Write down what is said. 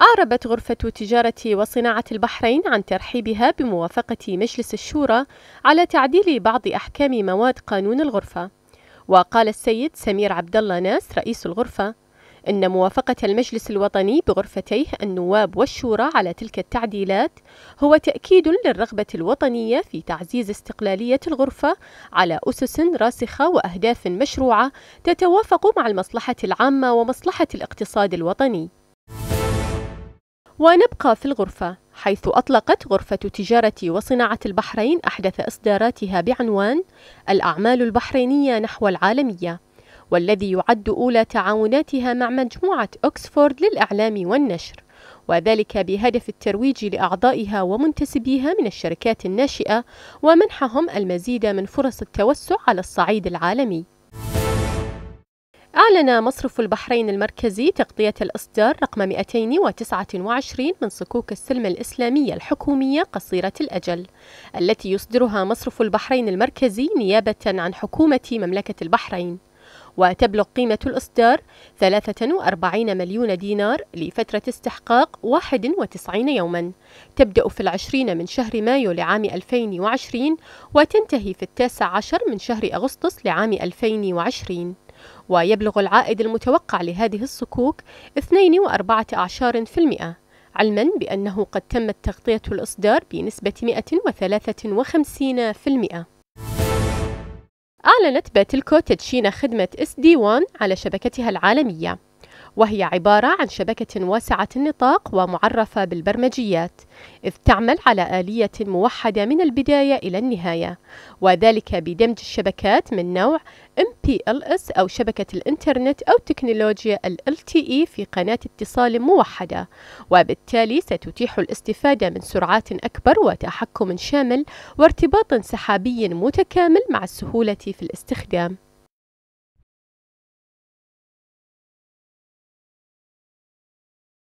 أعربت غرفة تجارة وصناعة البحرين عن ترحيبها بموافقة مجلس الشورى على تعديل بعض أحكام مواد قانون الغرفة وقال السيد سمير عبد الله ناس رئيس الغرفة إن موافقة المجلس الوطني بغرفتيه النواب والشورى على تلك التعديلات هو تأكيد للرغبة الوطنية في تعزيز استقلالية الغرفة على أسس راسخة وأهداف مشروعة تتوافق مع المصلحة العامة ومصلحة الاقتصاد الوطني ونبقى في الغرفة حيث أطلقت غرفة تجارة وصناعة البحرين أحدث إصداراتها بعنوان الأعمال البحرينية نحو العالمية والذي يعد أولى تعاوناتها مع مجموعة أكسفورد للإعلام والنشر وذلك بهدف الترويج لأعضائها ومنتسبيها من الشركات الناشئة ومنحهم المزيد من فرص التوسع على الصعيد العالمي أعلن مصرف البحرين المركزي تغطية الإصدار رقم 229 من صكوك السلم الإسلامية الحكومية قصيرة الأجل التي يصدرها مصرف البحرين المركزي نيابة عن حكومة مملكة البحرين وتبلغ قيمة الإصدار 43 مليون دينار لفترة استحقاق 91 يوما تبدأ في العشرين من شهر مايو لعام 2020 وتنتهي في التاسع عشر من شهر أغسطس لعام 2020 ويبلغ العائد المتوقع لهذه الصكوك 2.14% علما بأنه قد تمت تغطية الإصدار بنسبة 153% أعلنت باتلكو تدشين خدمة SD1 على شبكتها العالمية وهي عبارة عن شبكة واسعة النطاق ومعرفة بالبرمجيات إذ تعمل على آلية موحدة من البداية إلى النهاية وذلك بدمج الشبكات من نوع MPLS أو شبكة الإنترنت أو تكنولوجيا LTE في قناة اتصال موحدة وبالتالي ستتيح الاستفادة من سرعات أكبر وتحكم شامل وارتباط سحابي متكامل مع السهولة في الاستخدام